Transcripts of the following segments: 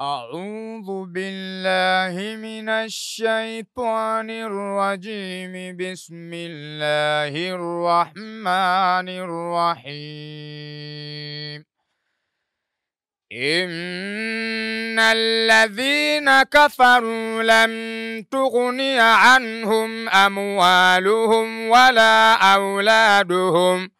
أعوذ بالله من الشيطان الرجيم بسم الله الرحمن الرحيم إن الذين كفروا لم تغني عنهم أموالهم ولا أولادهم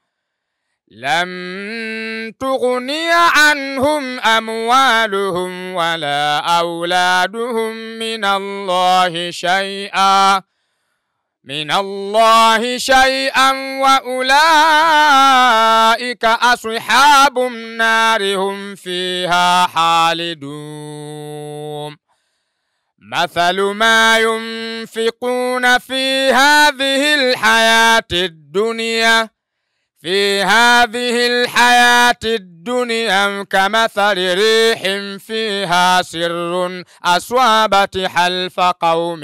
لم تغني عنهم أموالهم ولا أولادهم من الله شيئا من الله شيئا وأولئك أصحاب النار هم فيها خالدون مثل ما ينفقون في هذه الحياة الدنيا في هذه الحياة الدنيا كمثل ريح فيها سر أصابت حلف قوم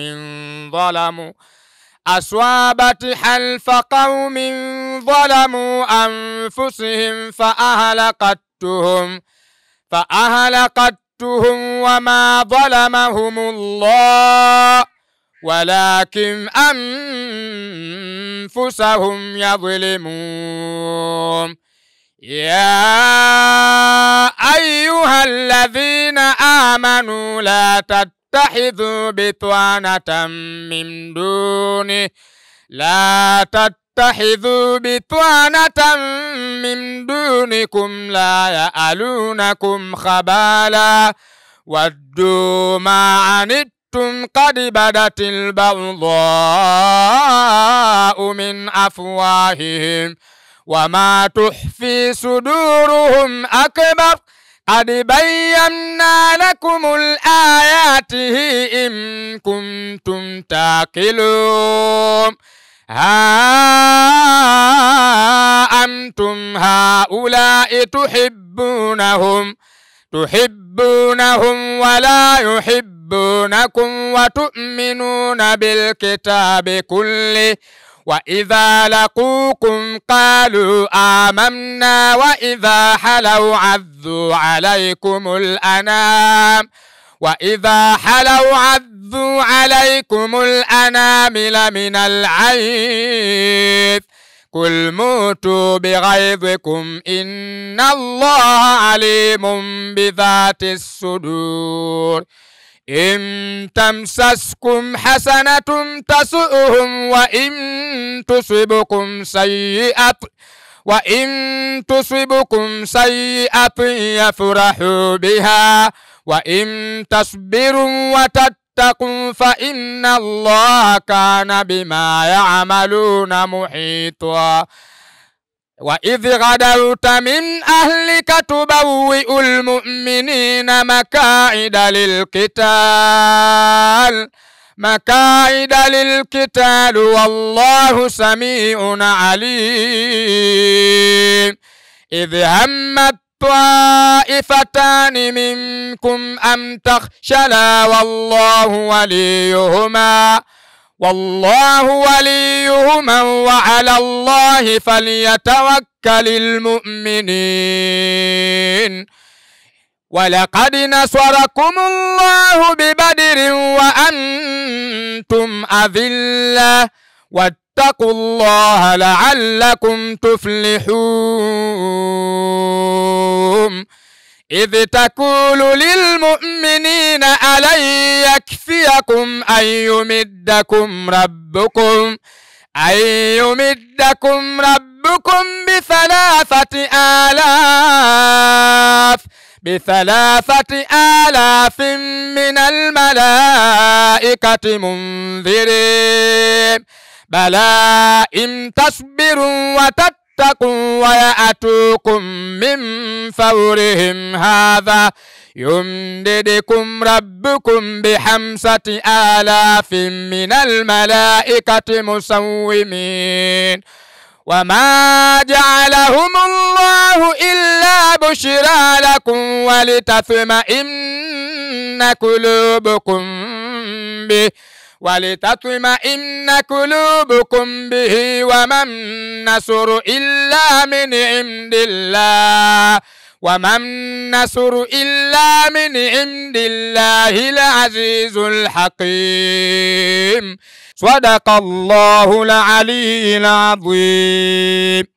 ظلموا أصابت حلف قوم ظلموا أنفسهم فأهلقتهم فأهلقتهم وما ظلمهم الله ولكن أنفسهم يظلمون يا أيها الذين آمنوا لا تتخذوا بطانة من دوني لا تتخذوا بطانة من دونكم لا يألونكم خبالا ودوا ما عنتم أَقْسَمْتُمْ قَدْ بَدَتِ الْبَغْضَاءُ مِنْ أَفْوَاهِهِمْ وَمَا تحفي صُدُورُهُمْ أَكْبَرُ قد بينا لكم الآيات إن كنتم تعقلون ها أنتم هؤلاء تحبونهم تحبونهم ولا يحبونهم تحبونكم وتؤمنون بالكتاب كله وإذا لقوكم قالوا آمنا وإذا حلوا عذوا عليكم الأنام وإذا حلوا عذوا عليكم الأنامل من العيث قل موتوا بغيظكم إن الله عليم بذات الصدور إن تمسسكم حسنة تسؤهم وإن تصبكم سيئة وإن تصبكم سيئة يفرحوا بها وإن تصبروا وتتقوا فإن الله كان بما يعملون محيطا وإذ غدوت من أهلك تبوئ المؤمنين مكائد للقتال مكائد للقتال والله سميع عليم إذ همت طائفتان منكم أم تخشلا والله وليهما والله وليهما وعلى الله فليتوكل المؤمنين ولقد نصركم الله ببدر وأنتم أذلة واتقوا الله لعلكم تفلحون إذ تقول للمؤمنين ألن يكفيكم أن يمدكم ربكم أن يمدكم ربكم بثلاثة آلاف بثلاثة آلاف من الملائكة منذرين بلى إن تصبروا وتتقوا فاتقوا ويأتوكم من فورهم هذا يمددكم ربكم بخمسة آلاف من الملائكة مسومين وما جعلهم الله إلا بشرى لكم ولتثمئن قلوبكم به ولتطمئن قلوبكم به وما النصر إلا من عند الله وما النصر إلا من عند الله العزيز الحكيم صدق الله العلي العظيم